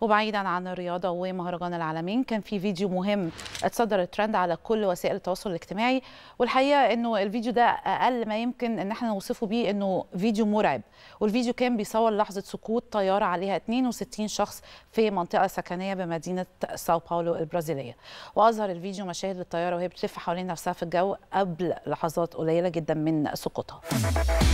وبعيدا عن الرياضه ومهرجان العالمين كان في فيديو مهم اتصدر الترند على كل وسائل التواصل الاجتماعي والحقيقه انه الفيديو ده اقل ما يمكن ان احنا نوصفه به انه فيديو مرعب والفيديو كان بيصور لحظه سقوط طياره عليها 62 شخص في منطقه سكنيه بمدينه ساو باولو البرازيليه واظهر الفيديو مشاهد للطياره وهي بتلف حوالين نفسها في الجو قبل لحظات قليله جدا من سقوطها